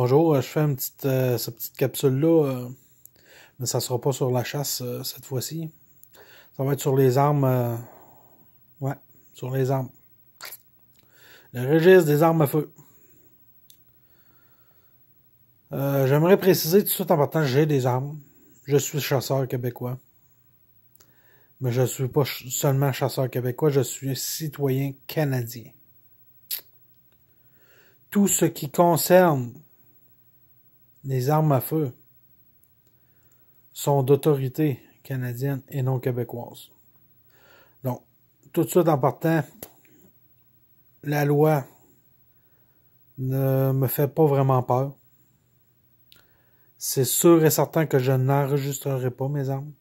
Bonjour, euh, je fais une petite, euh, cette petite capsule-là, euh, mais ça ne sera pas sur la chasse cette fois-ci. Ça va être sur les armes. ouais, sur les armes. Le registre des armes à feu. J'aimerais préciser tout de suite en partant, j'ai des armes. Je suis chasseur québécois. Mais je ne suis pas seulement chasseur québécois, je suis citoyen canadien. Tout ce qui concerne les armes à feu sont d'autorité canadienne et non québécoise. Donc, tout de suite en partant, la loi ne me fait pas vraiment peur. C'est sûr et certain que je n'enregistrerai pas mes armes.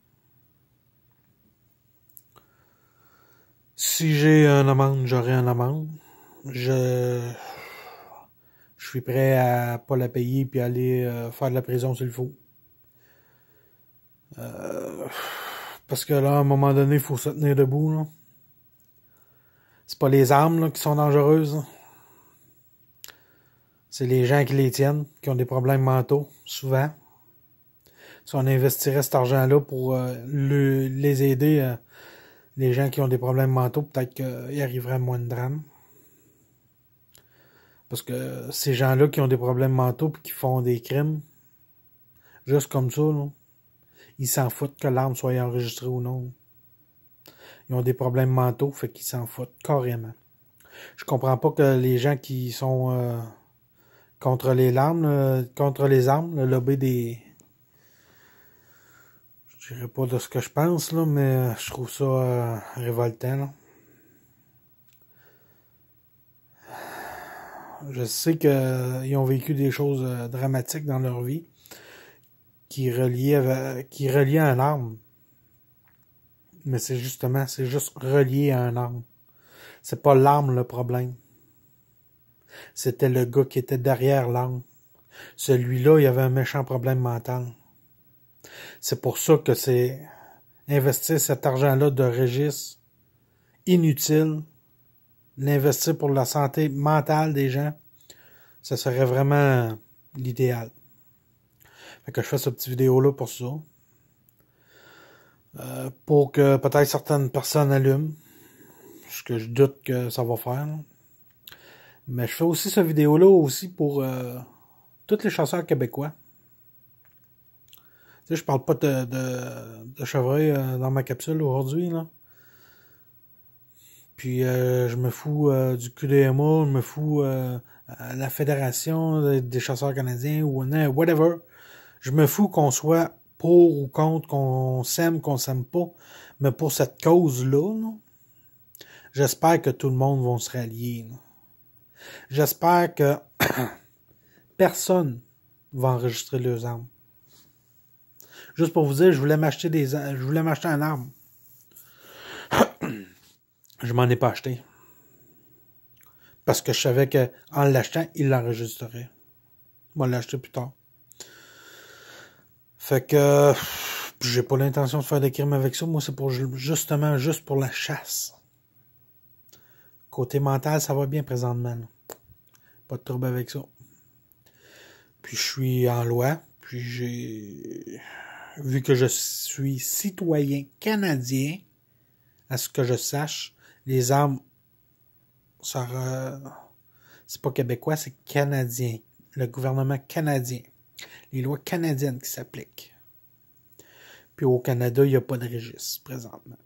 Si j'ai un amende, j'aurai un amende. Je je suis prêt à pas la payer puis aller euh, faire de la prison s'il faut. Euh, parce que là, à un moment donné, il faut se tenir debout. Là. C'est pas les armes qui sont dangereuses. Hein. C'est les gens qui les tiennent, qui ont des problèmes mentaux, souvent. Si on investirait cet argent-là pour euh, les aider, les gens qui ont des problèmes mentaux, peut-être qu'il arriverait moins de drame. Parce que ces gens-là qui ont des problèmes mentaux et qui font des crimes, juste comme ça, là, ils s'en foutent que l'arme soit enregistrée ou non. Ils ont des problèmes mentaux, fait qu'ils s'en foutent carrément. Je comprends pas que les gens qui sont euh, contre les larmes, euh, contre les armes, le lobby des. Je dirais pas de ce que je pense, là, mais euh, je trouve ça euh, révoltant. Je sais qu'ils euh, ont vécu des choses euh, dramatiques dans leur vie qui reliaient, qui à un arme, Mais c'est justement, c'est juste relié à un âme. C'est pas l'arme le problème. C'était le gars qui était derrière l'arme. Celui-là, il avait un méchant problème mental. C'est pour ça que c'est investir cet argent-là de Régis inutile l'investir pour la santé mentale des gens, ça serait vraiment l'idéal. Fait que je fais cette petit vidéo-là pour ça. Euh, pour que peut-être certaines personnes allument. Ce que je doute que ça va faire. Mais je fais aussi cette vidéo-là aussi pour euh, tous les chasseurs québécois. Tu je parle pas de, de, chevreuil euh, dans ma capsule aujourd'hui, là. Puis euh, je me fous euh, du QDMA, je me fous euh, la Fédération des chasseurs canadiens ou whatever. Je me fous qu'on soit pour ou contre, qu'on s'aime, qu'on s'aime pas. Mais pour cette cause-là, j'espère que tout le monde va se rallier. J'espère que personne va enregistrer leurs armes. Juste pour vous dire, je voulais m'acheter des je voulais m'acheter un arme je m'en ai pas acheté. Parce que je savais que en l'achetant, il l'enregistrerait. Moi, l'acheter plus tard. Fait que j'ai pas l'intention de faire des crimes avec ça. Moi, c'est pour justement juste pour la chasse. Côté mental, ça va bien présentement. Pas de trouble avec ça. Puis je suis en loi. Puis j'ai vu que je suis citoyen canadien, à ce que je sache, les armes, ça c'est pas québécois, c'est canadien. Le gouvernement canadien. Les lois canadiennes qui s'appliquent. Puis au Canada, il n'y a pas de registre présentement.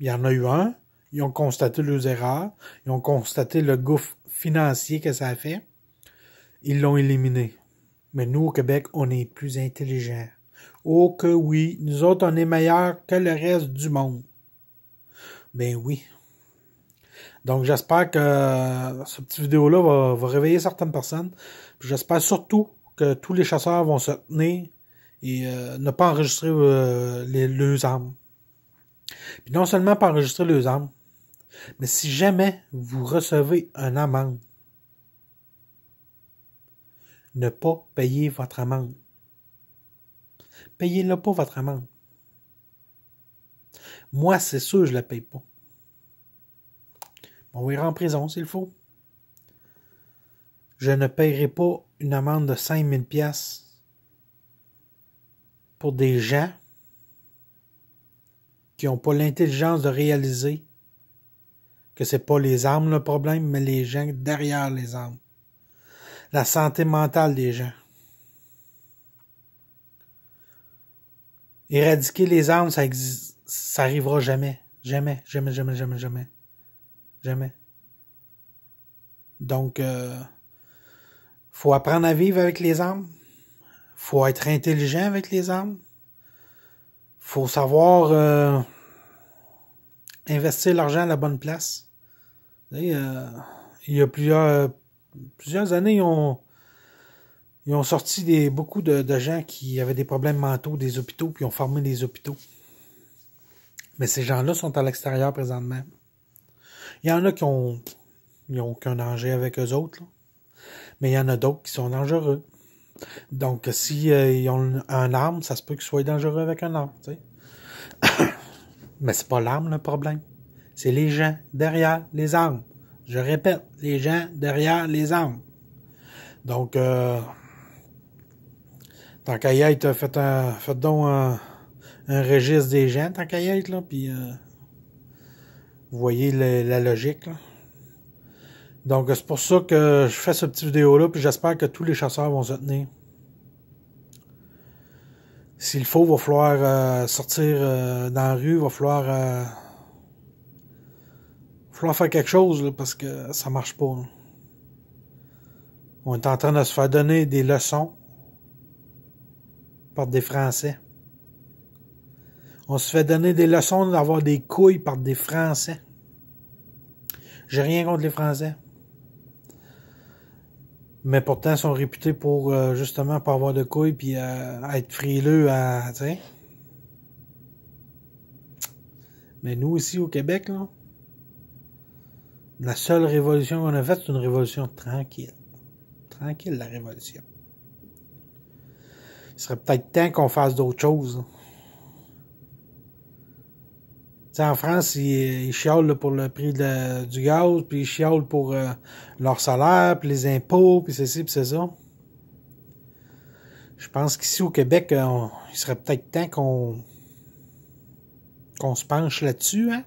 Il y en a eu un. Ils ont constaté leurs erreurs. Ils ont constaté le gouffre financier que ça a fait. Ils l'ont éliminé. Mais nous, au Québec, on est plus intelligents. Oh que oui, nous autres, on est meilleurs que le reste du monde. Ben oui. Donc j'espère que euh, cette petite vidéo-là va, réveiller certaines personnes. J'espère surtout que tous les chasseurs vont se tenir et euh, ne pas enregistrer euh, les, leurs armes. Puis non seulement pas enregistrer leurs armes, mais si jamais vous recevez une amende, ne pas payer votre amende. Payez-le pas votre amende. Moi, c'est sûr, je la paye pas. On ira en prison s'il faut. Je ne paierai pas une amende de 5000 pièces pour des gens qui n'ont pas l'intelligence de réaliser que c'est pas les armes le problème, mais les gens derrière les armes. La santé mentale des gens. Éradiquer les armes, ça existe ça arrivera jamais. Jamais, jamais, jamais, jamais, jamais. Jamais. Donc, euh, faut apprendre à vivre avec les armes. Faut être intelligent avec les armes. Faut savoir euh, investir l'argent à la bonne place. Euh, il y a plusieurs, plusieurs années, ils ont, ils ont sorti des, beaucoup de, de gens qui avaient des problèmes mentaux des hôpitaux, puis ils ont formé des hôpitaux. Mais ces gens-là sont à l'extérieur présentement. Il y en a qui ont, ils ont aucun danger avec eux autres, mais il y en a d'autres qui sont dangereux. Donc, si euh, ont un arme, ça se peut qu'ils soient dangereux avec un arme, tu sais. mais c'est pas l'arme le problème. C'est les gens derrière les armes. Je répète, les gens derrière les armes. Donc, euh, tant qu'à y être, faites, un, faites donc un, un registre des gens, tant qu'à y être, là, euh, vous voyez la logique, Donc, c'est pour ça que je fais ce petit vidéo-là, puis j'espère que tous les chasseurs vont se tenir. S'il faut, va falloir euh, sortir euh, dans la rue, va falloir, falloir faire quelque chose, parce que ça marche pas. On est en train de se faire donner des leçons par des Français. On se fait donner des leçons d'avoir des couilles par des Français. J'ai rien contre les Français. Mais pourtant, ils sont réputés pour euh, justement pas avoir de couilles puis euh, être frileux à. Mais nous ici au Québec, là, la seule révolution qu'on a faite, c'est une révolution tranquille. Tranquille, la révolution. Il serait peut-être temps qu'on fasse d'autres choses. Là en France, ils, chialent pour le prix du gaz, puis ils chiolent pour euh, leur salaire, puis les impôts, puis ceci, puis ça. Je pense qu'ici au Québec, euh, il serait peut-être temps qu'on qu'on se penche là-dessus, hein?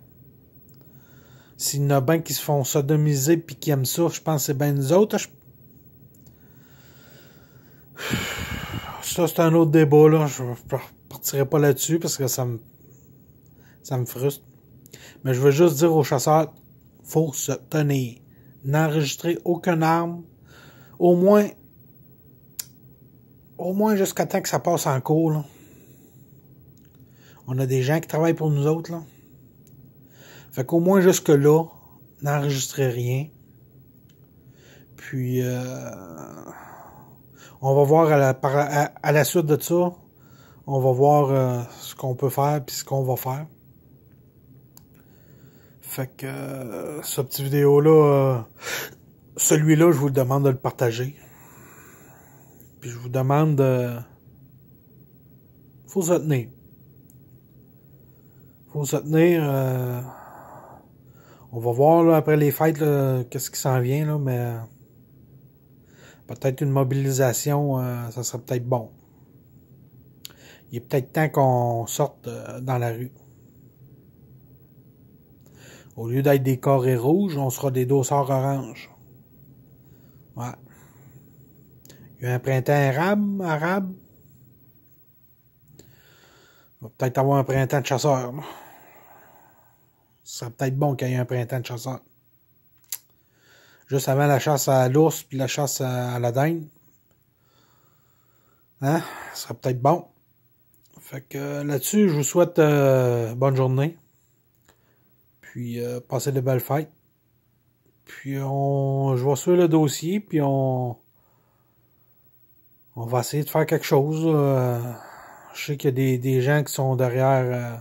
S'il y en a bien qui se font sodomiser puis qui aiment ça, je pense que c'est bien nous autres. Hein. Ça, c'est un autre débat, là. Je partirai pas là-dessus parce que ça me ça me frustre. Mais je veux juste dire aux chasseurs, faut se tenir. N'enregistrer aucune arme, au moins, au moins jusqu'à temps que ça passe en cours. On a des gens qui travaillent pour nous autres. Là. Fait qu'au moins jusque-là, n'enregistrez rien. Puis, euh, on va voir à la, suite de ça, on va voir euh, ce qu'on peut faire puis ce qu'on va faire. Fait que euh, ce petit vidéo-là, euh, celui-là, je vous demande de le partager. Puis je vous demande de... Faut se tenir. Faut se tenir. Euh, on va voir là, après les fêtes qu'est-ce qui s'en vient, là, mais peut-être une mobilisation, ça serait peut-être bon. Il est peut-être temps qu'on sorte dans la rue. Au lieu d'être des carrés rouges, on sera des dossards orange. Ouais. Il y a un printemps arabe, arabe. va peut-être avoir un printemps de chasseur. Ça serait peut-être bon qu'il y ait un printemps de chasseur. Juste avant la chasse à l'ours puis la chasse à la dinde. Hein? Ça serait peut-être bon. Fait que euh, là-dessus, je vous souhaite euh, bonne journée puis euh, passer de belles fêtes. Puis on, je vais sur le dossier, puis on, on va essayer de faire quelque chose. Euh. je sais qu'il y a des, gens qui sont derrière euh,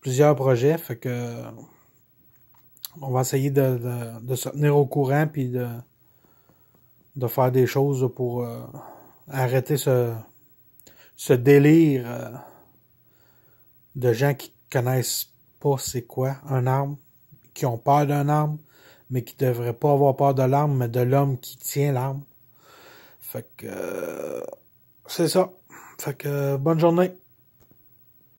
plusieurs projets, fait que on va essayer de, se tenir au courant, puis de, faire des choses pour arrêter ce, ce délire de gens qui connaissent pas c'est quoi un arme, qui ont peur d'un arme, mais qui devraient pas avoir peur de l'arme, mais de l'homme qui tient l'arme. Fait que euh, c'est ça. Fait que bonne journée.